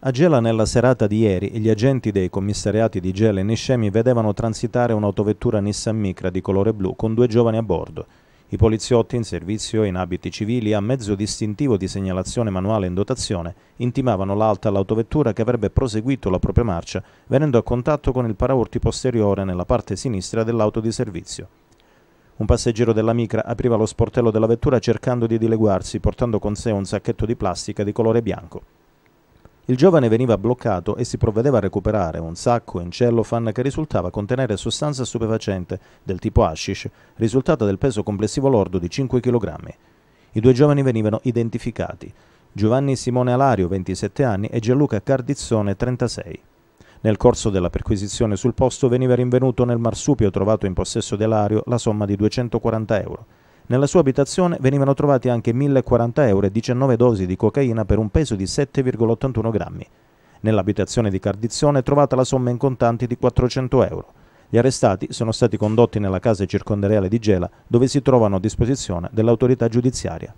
A Gela nella serata di ieri gli agenti dei commissariati di Gela e Niscemi vedevano transitare un'autovettura Nissan Micra di colore blu con due giovani a bordo. I poliziotti in servizio in abiti civili a mezzo distintivo di segnalazione manuale in dotazione intimavano l'alta all'autovettura che avrebbe proseguito la propria marcia venendo a contatto con il paraurti posteriore nella parte sinistra dell'auto di servizio. Un passeggero della Micra apriva lo sportello della vettura cercando di dileguarsi portando con sé un sacchetto di plastica di colore bianco. Il giovane veniva bloccato e si provvedeva a recuperare un sacco in cellophane che risultava contenere sostanza stupefacente del tipo hashish, risultata del peso complessivo lordo di 5 kg. I due giovani venivano identificati, Giovanni Simone Alario, 27 anni, e Gianluca Cardizzone, 36. Nel corso della perquisizione sul posto veniva rinvenuto nel marsupio trovato in possesso di Alario la somma di 240 euro. Nella sua abitazione venivano trovati anche 1040 euro e 19 dosi di cocaina per un peso di 7,81 grammi. Nell'abitazione di Cardizione è trovata la somma in contanti di 400 euro. Gli arrestati sono stati condotti nella casa circondariale di Gela, dove si trovano a disposizione dell'autorità giudiziaria.